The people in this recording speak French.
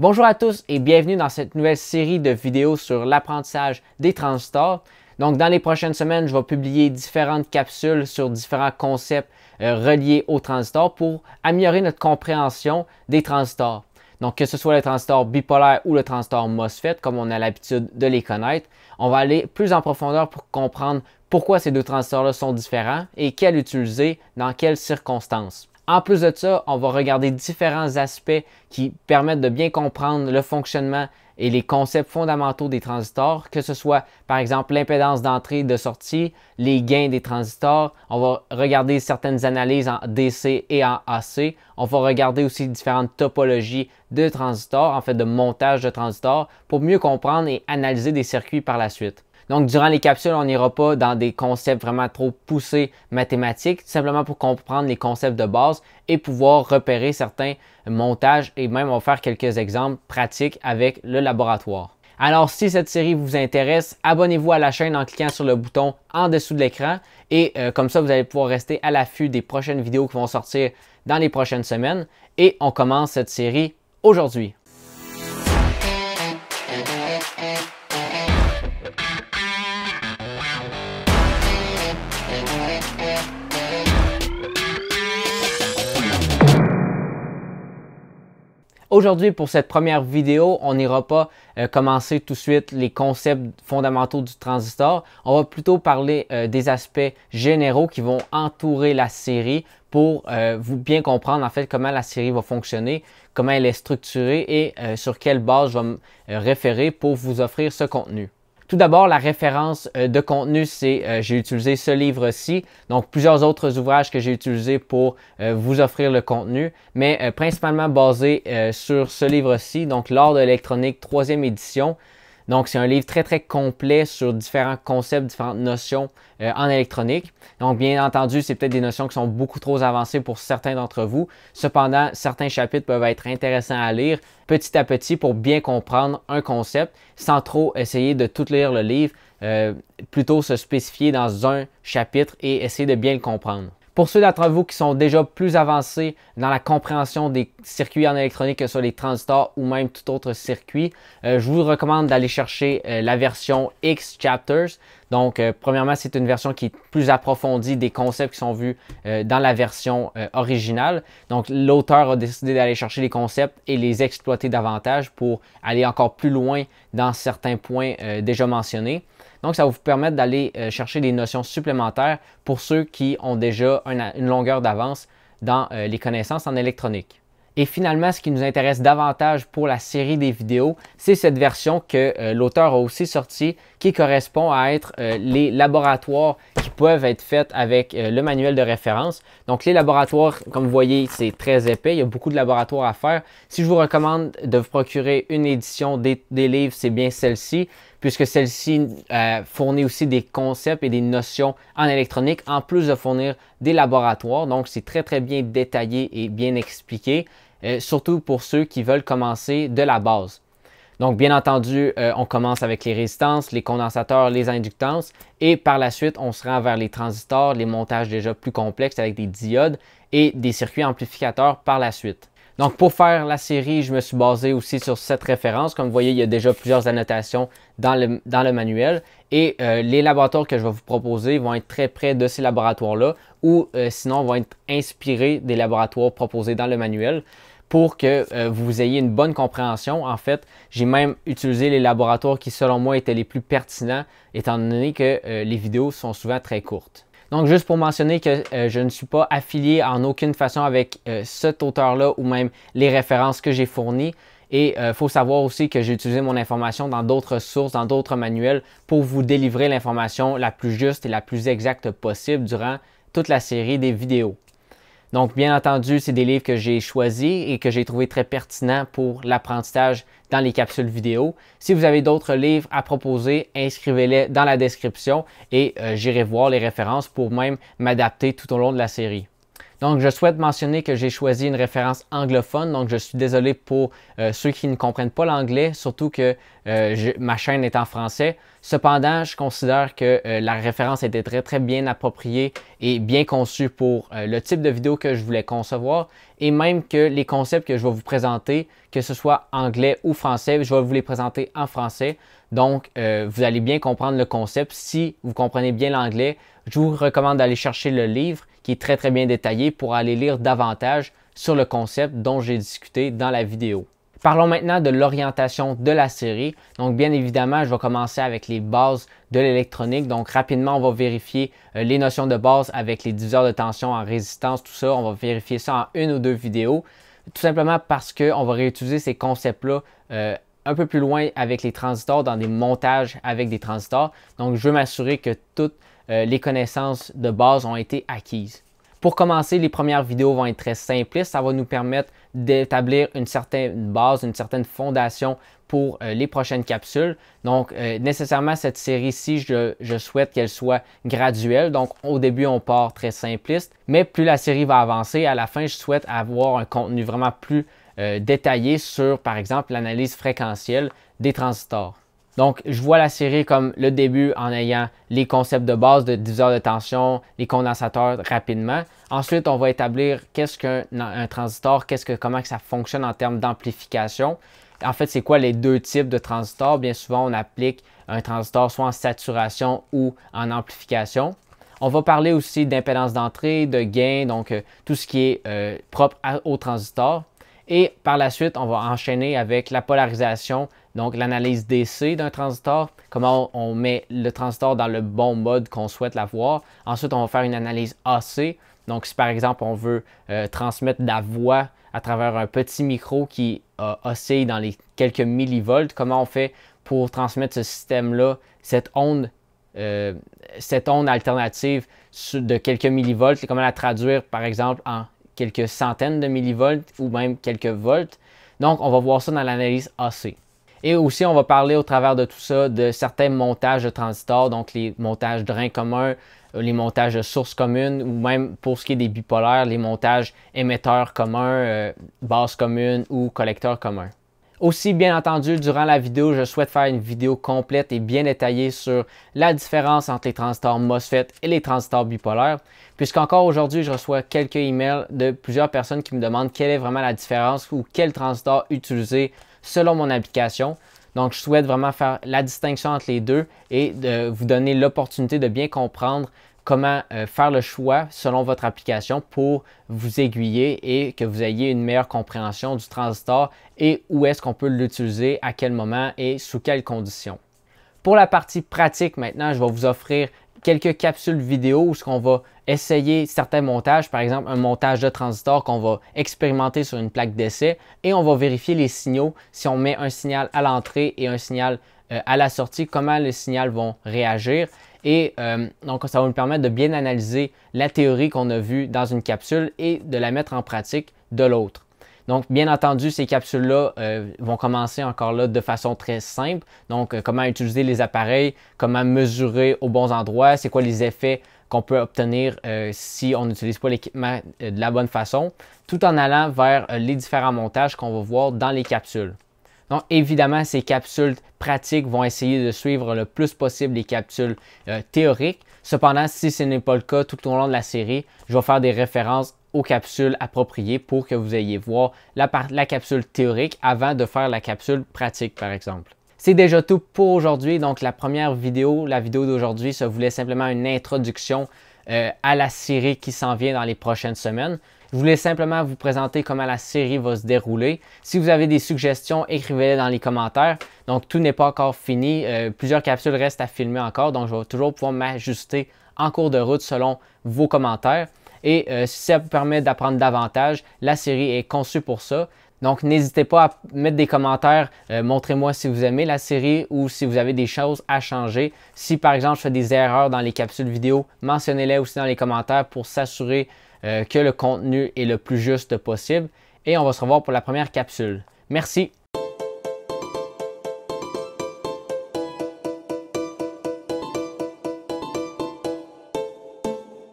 Bonjour à tous et bienvenue dans cette nouvelle série de vidéos sur l'apprentissage des transistors. Donc, dans les prochaines semaines, je vais publier différentes capsules sur différents concepts euh, reliés aux transistors pour améliorer notre compréhension des transistors. Donc, que ce soit le transistor bipolaire ou le transistor MOSFET, comme on a l'habitude de les connaître, on va aller plus en profondeur pour comprendre pourquoi ces deux transistors-là sont différents et quels utiliser dans quelles circonstances. En plus de ça, on va regarder différents aspects qui permettent de bien comprendre le fonctionnement et les concepts fondamentaux des transistors, que ce soit par exemple l'impédance d'entrée et de sortie, les gains des transistors. On va regarder certaines analyses en DC et en AC. On va regarder aussi différentes topologies de transistors, en fait de montage de transistors, pour mieux comprendre et analyser des circuits par la suite. Donc, durant les capsules, on n'ira pas dans des concepts vraiment trop poussés mathématiques, simplement pour comprendre les concepts de base et pouvoir repérer certains montages et même on faire quelques exemples pratiques avec le laboratoire. Alors si cette série vous intéresse, abonnez-vous à la chaîne en cliquant sur le bouton en dessous de l'écran et euh, comme ça vous allez pouvoir rester à l'affût des prochaines vidéos qui vont sortir dans les prochaines semaines et on commence cette série aujourd'hui. Aujourd'hui, pour cette première vidéo, on n'ira pas euh, commencer tout de suite les concepts fondamentaux du transistor. On va plutôt parler euh, des aspects généraux qui vont entourer la série pour euh, vous bien comprendre en fait comment la série va fonctionner, comment elle est structurée et sur quelle base je vais me référer pour vous offrir ce contenu. Tout d'abord, la référence euh, de contenu, c'est euh, j'ai utilisé ce livre-ci, donc plusieurs autres ouvrages que j'ai utilisés pour euh, vous offrir le contenu, mais principalement basé sur ce livre-ci, donc l'art de l'électronique, troisième édition. Donc, c'est un livre très, très complet sur différents concepts, différentes notions euh, en électronique. Donc, bien entendu, c'est peut-être des notions qui sont beaucoup trop avancées pour certains d'entre vous. Cependant, certains chapitres peuvent être intéressants à lire petit à petit pour bien comprendre un concept sans trop essayer de tout lire le livre, euh, plutôt se spécifier dans un chapitre et essayer de bien le comprendre. Pour ceux d'entre vous qui sont déjà plus avancés dans la compréhension des circuits en électronique que sur les transistors ou même tout autre circuit, euh, je vous recommande d'aller chercher euh, la version X Chapters. Donc, euh, premièrement, c'est une version qui est plus approfondie des concepts qui sont vus dans la version originale. Donc, l'auteur a décidé d'aller chercher les concepts et les exploiter davantage pour aller encore plus loin dans certains points déjà mentionnés. Donc, ça va vous permettre d'aller euh, chercher des notions supplémentaires pour ceux qui ont déjà une longueur d'avance dans euh, les connaissances en électronique. Et finalement, ce qui nous intéresse davantage pour la série des vidéos, c'est cette version que euh, l'auteur a aussi sortie qui correspond à être les laboratoires qui peuvent être faits avec le manuel de référence. Donc les laboratoires, comme vous voyez, c'est très épais, il y a beaucoup de laboratoires à faire. Si je vous recommande de vous procurer une édition des livres, c'est bien celle-ci puisque celle-ci euh, fournit aussi des concepts et des notions en électronique, en plus de fournir des laboratoires. Donc, c'est très, très bien détaillé et bien expliqué, euh, surtout pour ceux qui veulent commencer de la base. Donc, bien entendu, euh, on commence avec les résistances, les condensateurs, les inductances, et par la suite, on se rend vers les transistors, les montages déjà plus complexes avec des diodes et des circuits amplificateurs par la suite. Donc, pour faire la série, je me suis basé aussi sur cette référence. Comme vous voyez, il y a déjà plusieurs annotations dans le, dans le manuel. Et euh, les laboratoires que je vais vous proposer vont être très près de ces laboratoires-là ou euh, sinon vont être inspirés des laboratoires proposés dans le manuel pour que euh, vous ayez une bonne compréhension. En fait, j'ai même utilisé les laboratoires qui, selon moi, étaient les plus pertinents, étant donné que les vidéos sont souvent très courtes. Donc, juste pour mentionner que euh, je ne suis pas affilié en aucune façon avec euh, cet auteur-là ou même les références que j'ai fournies. Et il euh, faut savoir aussi que j'ai utilisé mon information dans d'autres sources, dans d'autres manuels pour vous délivrer l'information la plus juste et la plus exacte possible durant toute la série des vidéos. Donc, bien entendu, c'est des livres que j'ai choisis et que j'ai trouvé très pertinents pour l'apprentissage dans les capsules vidéo. Si vous avez d'autres livres à proposer, inscrivez-les dans la description et euh, j'irai voir les références pour même m'adapter tout au long de la série. Donc, je souhaite mentionner que j'ai choisi une référence anglophone, donc je suis désolé pour euh, ceux qui ne comprennent pas l'anglais, surtout que euh, ma chaîne est en français. Cependant, je considère que euh, la référence était très très bien appropriée et bien conçue pour le type de vidéo que je voulais concevoir et même que les concepts que je vais vous présenter, que ce soit anglais ou français, je vais vous les présenter en français donc, euh, vous allez bien comprendre le concept. Si vous comprenez bien l'anglais, je vous recommande d'aller chercher le livre qui est très très bien détaillé pour aller lire davantage sur le concept dont j'ai discuté dans la vidéo. Parlons maintenant de l'orientation de la série. Donc bien évidemment, je vais commencer avec les bases de l'électronique. Donc rapidement, on va vérifier euh, les notions de base avec les diviseurs de tension en résistance, tout ça. On va vérifier ça en une ou deux vidéos. Tout simplement parce qu'on va réutiliser ces concepts-là euh, un peu plus loin avec les transistors, dans des montages avec des transistors. Donc, je veux m'assurer que toutes euh, les connaissances de base ont été acquises. Pour commencer, les premières vidéos vont être très simplistes. Ça va nous permettre d'établir une certaine base, une certaine fondation pour euh, les prochaines capsules. Donc, euh, nécessairement, cette série-ci, je, souhaite qu'elle soit graduelle. Donc, au début, on part très simpliste. Mais plus la série va avancer, à la fin, je souhaite avoir un contenu vraiment plus euh, détaillé sur, par exemple, l'analyse fréquentielle des transistors. Donc, je vois la série comme le début en ayant les concepts de base de diviseur de tension, les condensateurs rapidement. Ensuite, on va établir qu'est-ce qu'un transistor, qu'est-ce que, comment ça fonctionne en termes d'amplification. En fait, c'est quoi les deux types de transistors? Bien souvent, on applique un transistor soit en saturation ou en amplification. On va parler aussi d'impédance d'entrée, de gain, donc euh, tout ce qui est euh, propre au transistor. Et par la suite, on va enchaîner avec la polarisation, donc l'analyse DC d'un transistor, comment on met le transistor dans le bon mode qu'on souhaite l'avoir. Ensuite, on va faire une analyse AC. Donc, si par exemple, on veut euh, transmettre la voix à travers un petit micro qui oscille dans les quelques millivolts, comment on fait pour transmettre ce système-là, cette onde euh, cette onde alternative de quelques millivolts, comment la traduire par exemple en quelques centaines de millivolts ou même quelques volts. Donc, on va voir ça dans l'analyse AC. Et aussi, on va parler au travers de tout ça de certains montages de transistors, donc les montages drains communs, euh, les montages de sources communes, ou même pour ce qui est des bipolaires, les montages émetteurs communs, base euh, bases communes ou collecteurs communs. Aussi, bien entendu, durant la vidéo, je souhaite faire une vidéo complète et bien détaillée sur la différence entre les transistors MOSFET et les transistors bipolaires, puisqu'encore aujourd'hui, je reçois quelques emails de plusieurs personnes qui me demandent quelle est vraiment la différence ou quel transistor utiliser selon mon application. Donc, je souhaite vraiment faire la distinction entre les deux et de vous donner l'opportunité de bien comprendre comment euh, faire le choix selon votre application pour vous aiguiller et que vous ayez une meilleure compréhension du transistor et où est-ce qu'on peut l'utiliser, à quel moment et sous quelles conditions. Pour la partie pratique maintenant, je vais vous offrir quelques capsules vidéo où ce qu'on va essayer certains montages, par exemple un montage de transistor qu'on va expérimenter sur une plaque d'essai et on va vérifier les signaux si on met un signal à l'entrée et un signal euh, à la sortie, comment les signaux vont réagir et euh, donc, ça va nous permettre de bien analyser la théorie qu'on a vue dans une capsule et de la mettre en pratique de l'autre. Donc, bien entendu, ces capsules-là euh, vont commencer encore là de façon très simple. Donc, euh, comment utiliser les appareils, comment mesurer aux bons endroits, c'est quoi les effets qu'on peut obtenir si on n'utilise pas l'équipement de la bonne façon, tout en allant vers les différents montages qu'on va voir dans les capsules. Donc, évidemment, ces capsules pratiques vont essayer de suivre le plus possible les capsules euh, théoriques. Cependant, si ce n'est pas le cas tout au long de la série, je vais faire des références aux capsules appropriées pour que vous ayez voir la, capsule théorique avant de faire la capsule pratique, par exemple. C'est déjà tout pour aujourd'hui. Donc, la première vidéo, la vidéo d'aujourd'hui, ça voulait simplement une introduction euh, à la série qui s'en vient dans les prochaines semaines. Je voulais simplement vous présenter comment la série va se dérouler. Si vous avez des suggestions, écrivez-les dans les commentaires. Donc tout n'est pas encore fini. Euh, plusieurs capsules restent à filmer encore, donc je vais toujours pouvoir m'ajuster en cours de route selon vos commentaires. Et euh, si ça vous permet d'apprendre davantage, la série est conçue pour ça. Donc, n'hésitez pas à mettre des commentaires. Euh, montrez-moi si vous aimez la série ou si vous avez des choses à changer. Si, par exemple, je fais des erreurs dans les capsules vidéo, mentionnez-les aussi dans les commentaires pour s'assurer euh, que le contenu est le plus juste possible. Et on va se revoir pour la première capsule. Merci.